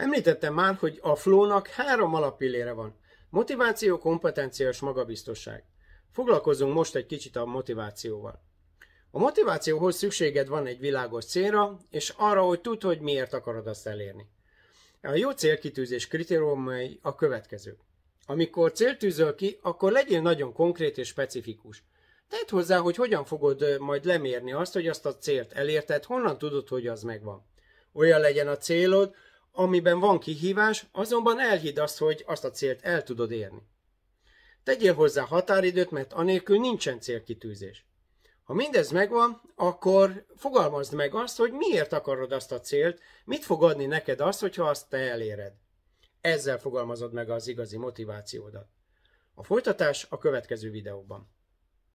Említettem már, hogy a flónak három alapillére van. Motiváció, kompetencia és magabiztosság. Foglalkozunk most egy kicsit a motivációval. A motivációhoz szükséged van egy világos célra, és arra, hogy tudd, hogy miért akarod azt elérni. A jó célkitűzés kritériumai a következő. Amikor céltűzöl ki, akkor legyél nagyon konkrét és specifikus. Tedd hozzá, hogy hogyan fogod majd lemérni azt, hogy azt a célt elérted, honnan tudod, hogy az megvan. Olyan legyen a célod, amiben van kihívás, azonban elhidd azt, hogy azt a célt el tudod érni. Tegyél hozzá határidőt, mert anélkül nincsen célkitűzés. Ha mindez megvan, akkor fogalmazd meg azt, hogy miért akarod azt a célt, mit fog adni neked azt, hogyha azt te eléred. Ezzel fogalmazod meg az igazi motivációdat. A folytatás a következő videóban.